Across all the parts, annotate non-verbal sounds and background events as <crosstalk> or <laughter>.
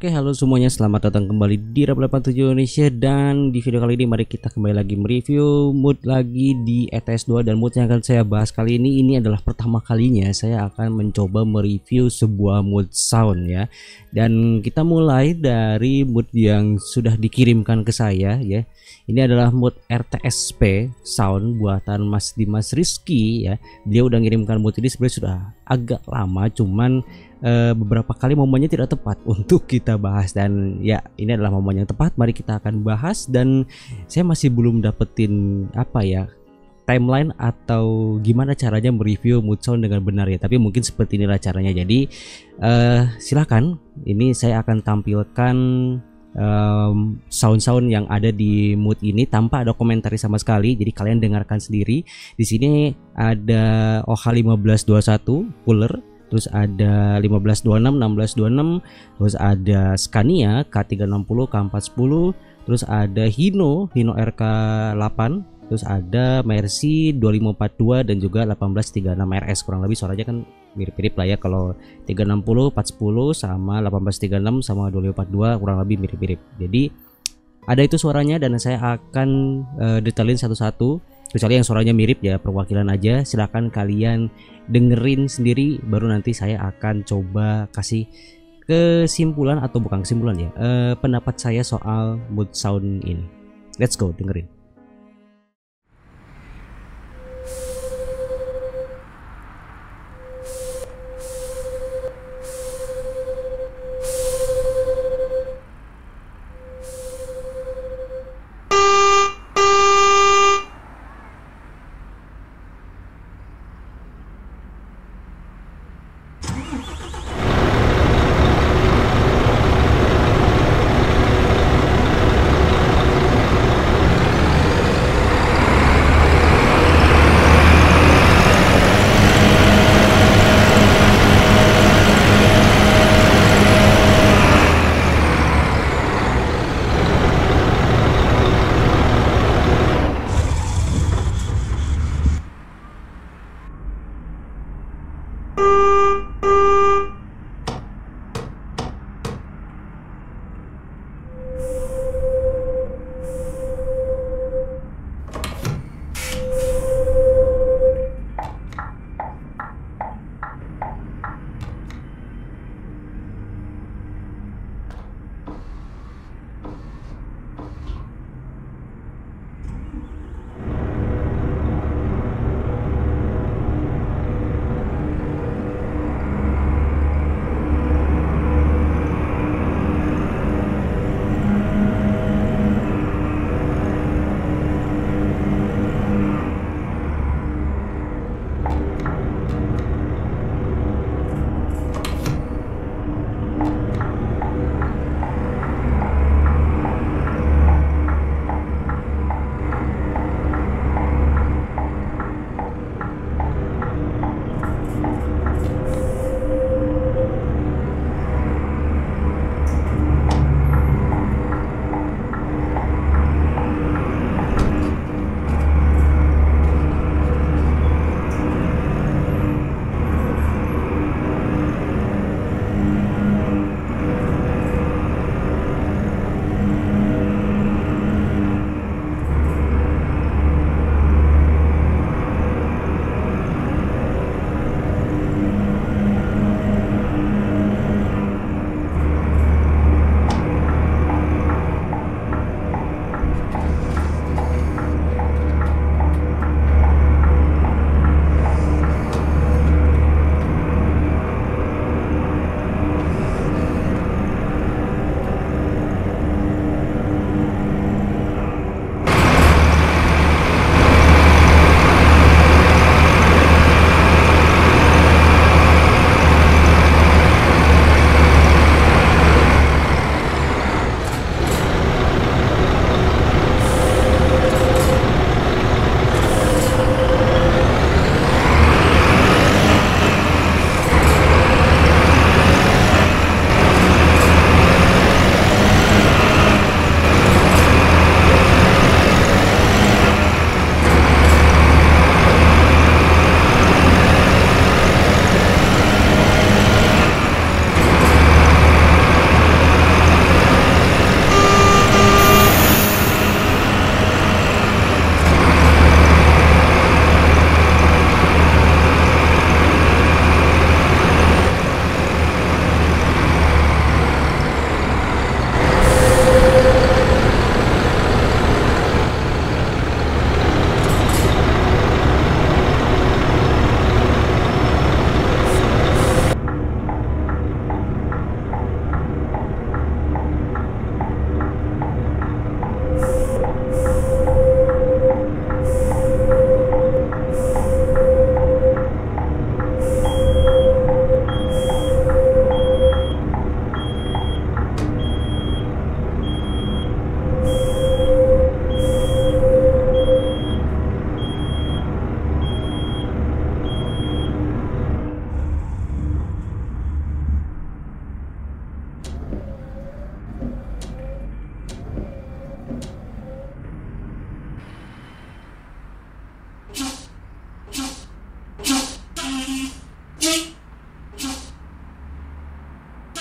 Oke halo semuanya selamat datang kembali di Rap 87 Indonesia dan di video kali ini mari kita kembali lagi mereview mood lagi di ETS 2 dan mood yang akan saya bahas kali ini ini adalah pertama kalinya saya akan mencoba mereview sebuah mood sound ya dan kita mulai dari mood yang sudah dikirimkan ke saya ya ini adalah mood RTSP sound buatan Mas Dimas Rizky ya dia udah ngirimkan mood ini sebenarnya sudah agak lama cuman uh, beberapa kali momennya tidak tepat <laughs> untuk kita bahas dan ya ini adalah momen yang tepat mari kita akan bahas dan saya masih belum dapetin apa ya timeline atau gimana caranya mereview mood sound dengan benar ya tapi mungkin seperti inilah caranya jadi uh, eh, silahkan ini saya akan tampilkan sound-sound um, yang ada di mood ini tanpa ada komentari sama sekali jadi kalian dengarkan sendiri di sini ada OH1521 cooler terus ada 1526, 1626, terus ada Scania K360, K410, terus ada Hino, Hino RK8, terus ada Mercy 2542 dan juga 1836 RS kurang lebih suaranya kan mirip-mirip lah ya kalau 360, 410 sama 1836 sama 2542 kurang lebih mirip-mirip. Jadi ada itu suaranya dan saya akan uh, detailin satu-satu kecuali yang suaranya mirip ya perwakilan aja silahkan kalian dengerin sendiri baru nanti saya akan coba kasih kesimpulan atau bukan kesimpulan ya eh, pendapat saya soal mood sound ini let's go dengerin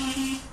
Bye.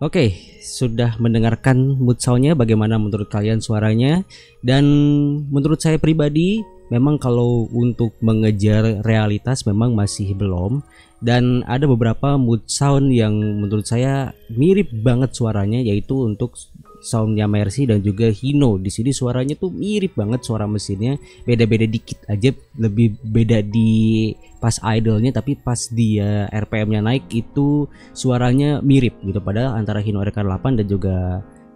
Oke, sudah mendengarkan mood soundnya bagaimana menurut kalian suaranya dan menurut saya pribadi memang kalau untuk mengejar realitas memang masih belum dan ada beberapa mood sound yang menurut saya mirip banget suaranya yaitu untuk soundnya Mercy dan juga Hino di sini suaranya tuh mirip banget suara mesinnya beda-beda dikit aja lebih beda di pas idolnya tapi pas dia RPM-nya naik itu suaranya mirip gitu padahal antara Hino RK8 dan juga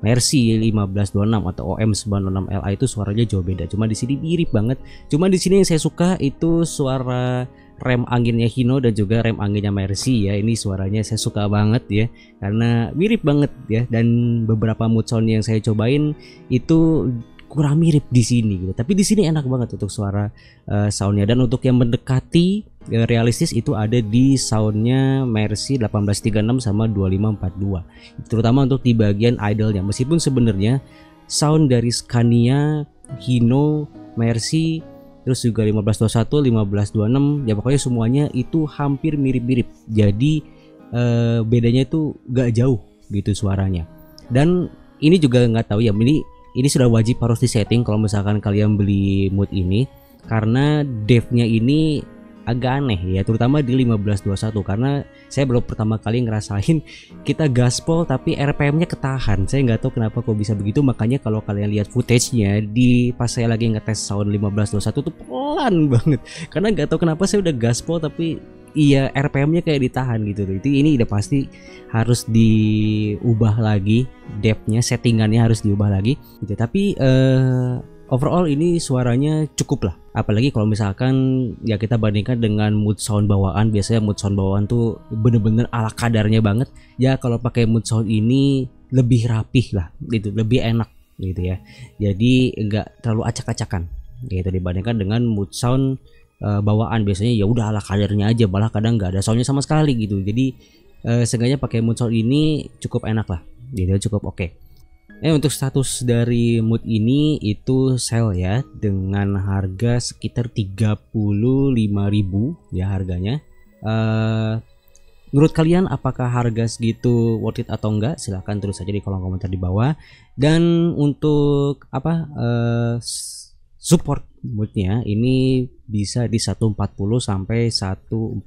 Mercy 1526 atau OM 96 la itu suaranya jauh beda. Cuma di sini mirip banget. Cuma di sini yang saya suka itu suara rem anginnya Hino dan juga rem anginnya Mercy ya ini suaranya saya suka banget ya karena mirip banget ya dan beberapa mood sound yang saya cobain itu kurang mirip di sini gitu. tapi di sini enak banget untuk suara uh, soundnya dan untuk yang mendekati ya, realistis itu ada di soundnya Mercy 1836 sama 2542 terutama untuk di bagian idolnya meskipun sebenarnya sound dari Scania Hino Mercy terus juga 1521 1526 ya pokoknya semuanya itu hampir mirip-mirip jadi eh, bedanya itu gak jauh gitu suaranya dan ini juga nggak tahu ya ini ini sudah wajib harus setting kalau misalkan kalian beli mood ini karena devnya ini agak aneh ya terutama di 1521 karena saya baru pertama kali ngerasain kita gaspol tapi RPM-nya ketahan saya nggak tahu kenapa kok bisa begitu makanya kalau kalian lihat footage-nya di pas saya lagi ngetes sound 1521 tuh pelan banget karena nggak tahu kenapa saya udah gaspol tapi iya RPM-nya kayak ditahan gitu itu ini udah pasti harus diubah lagi depth-nya settingannya harus diubah lagi gitu tapi eh uh, overall ini suaranya cukup lah apalagi kalau misalkan ya kita bandingkan dengan mood sound bawaan biasanya mood sound bawaan tuh bener-bener ala kadarnya banget ya kalau pakai mood sound ini lebih rapih lah gitu lebih enak gitu ya jadi nggak terlalu acak-acakan gitu dibandingkan dengan mood sound uh, bawaan biasanya ya udah ala kadarnya aja malah kadang nggak ada soundnya sama sekali gitu jadi uh, seenggaknya pakai mood sound ini cukup enak lah jadi gitu, cukup oke okay. Eh untuk status dari mood ini itu sell ya dengan harga sekitar 35.000 ya harganya. Uh, menurut kalian apakah harga segitu worth it atau enggak? Silahkan terus saja di kolom komentar di bawah. Dan untuk apa uh, support moodnya ini bisa di 140 sampai 149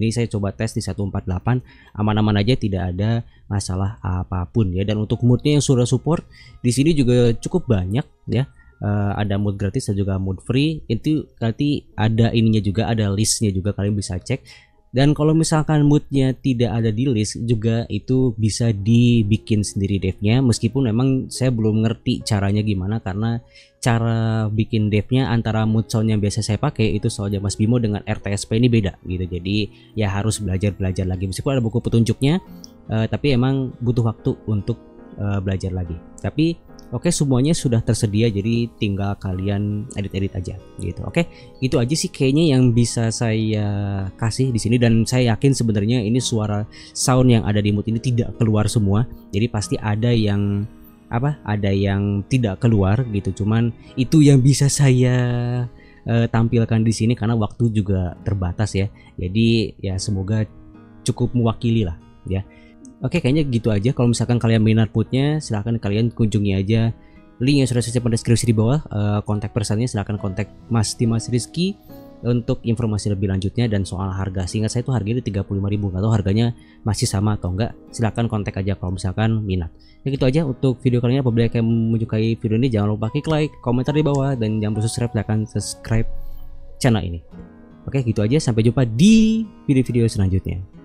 ini saya coba tes di 148 aman-aman aja tidak ada masalah apapun ya dan untuk moodnya yang sudah support di sini juga cukup banyak ya uh, ada mood gratis dan juga mood free itu nanti ada ininya juga ada listnya juga kalian bisa cek dan kalau misalkan moodnya tidak ada di list juga itu bisa dibikin sendiri devnya meskipun memang saya belum ngerti caranya gimana karena cara bikin devnya antara mood sound yang biasa saya pakai itu soalnya Mas Bimo dengan RTSP ini beda gitu jadi ya harus belajar-belajar lagi meskipun ada buku petunjuknya uh, tapi emang butuh waktu untuk uh, belajar lagi tapi Oke, semuanya sudah tersedia jadi tinggal kalian edit-edit aja gitu. Oke, itu aja sih kayaknya yang bisa saya kasih di sini dan saya yakin sebenarnya ini suara sound yang ada di mood ini tidak keluar semua. Jadi pasti ada yang apa? Ada yang tidak keluar gitu. Cuman itu yang bisa saya uh, tampilkan di sini karena waktu juga terbatas ya. Jadi ya semoga cukup mewakili lah ya. Oke, kayaknya gitu aja. Kalau misalkan kalian minat putnya, silahkan kalian kunjungi aja link yang sudah saya pada deskripsi di bawah. Eh, kontak personnya silahkan kontak Mas Dimas Rizky untuk informasi lebih lanjutnya dan soal harga. singkat saya itu harganya di ribu. atau harganya masih sama atau enggak. Silahkan kontak aja kalau misalkan minat. Ya gitu aja untuk video kali ini apabila kalian menyukai video ini jangan lupa klik like, komentar di bawah dan jangan lupa subscribe silahkan subscribe channel ini. Oke, gitu aja sampai jumpa di video-video selanjutnya.